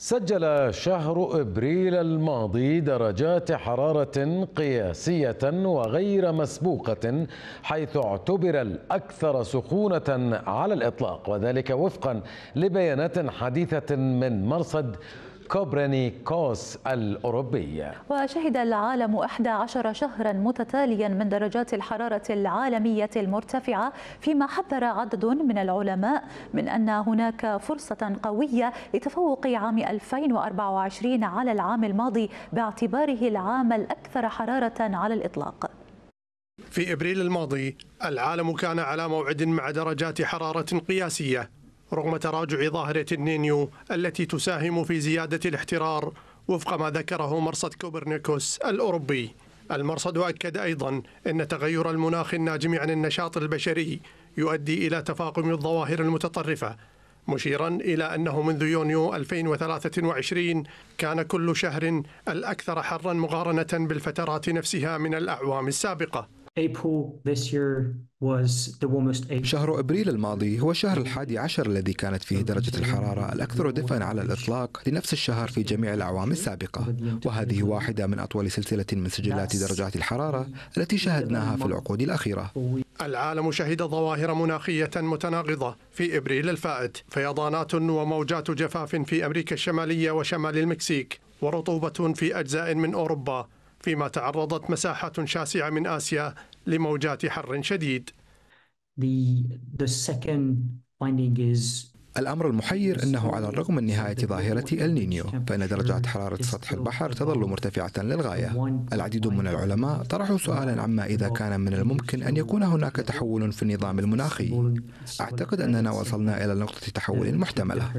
سجل شهر ابريل الماضي درجات حراره قياسيه وغير مسبوقه حيث اعتبر الاكثر سخونه على الاطلاق وذلك وفقا لبيانات حديثه من مرصد كوبرنيكوس الأوروبي وشهد العالم 11 شهرا متتاليا من درجات الحرارة العالمية المرتفعة فيما حذر عدد من العلماء من أن هناك فرصة قوية لتفوق عام 2024 على العام الماضي باعتباره العام الأكثر حرارة على الإطلاق في إبريل الماضي العالم كان على موعد مع درجات حرارة قياسية رغم تراجع ظاهرة النينيو التي تساهم في زيادة الاحترار وفق ما ذكره مرصد كوبرنيكوس الأوروبي المرصد أكد أيضا أن تغير المناخ الناجم عن النشاط البشري يؤدي إلى تفاقم الظواهر المتطرفة مشيرا إلى أنه منذ يونيو 2023 كان كل شهر الأكثر حرا مقارنة بالفترات نفسها من الأعوام السابقة شهر أبريل الماضي هو الشهر الحادي عشر الذي كانت فيه درجة الحرارة الأكثر دفئا على الإطلاق لنفس الشهر في جميع الأعوام السابقة وهذه واحدة من أطول سلسلة من سجلات درجات الحرارة التي شهدناها في العقود الأخيرة العالم شهد ظواهر مناخية متناقضة في إبريل الفائت فيضانات وموجات جفاف في أمريكا الشمالية وشمال المكسيك ورطوبة في أجزاء من أوروبا فيما تعرضت مساحة شاسعة من آسيا لموجات حر شديد. The, the second finding is الأمر المحير أنه على الرغم من نهاية ظاهرة النينيو فإن درجات حرارة سطح البحر تظل مرتفعة للغاية العديد من العلماء طرحوا سؤالا عما إذا كان من الممكن أن يكون هناك تحول في النظام المناخي أعتقد أننا وصلنا إلى نقطة تحول محتملة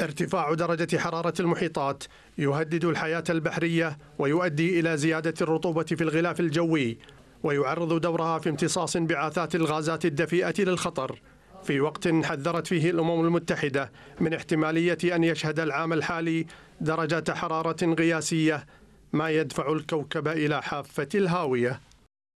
ارتفاع درجة حرارة المحيطات يهدد الحياة البحرية ويؤدي إلى زيادة الرطوبة في الغلاف الجوي ويعرض دورها في امتصاص انبعاثات الغازات الدفيئة للخطر في وقت حذرت فيه الأمم المتحدة من احتمالية أن يشهد العام الحالي درجة حرارة قياسية ما يدفع الكوكب إلى حافة الهاوية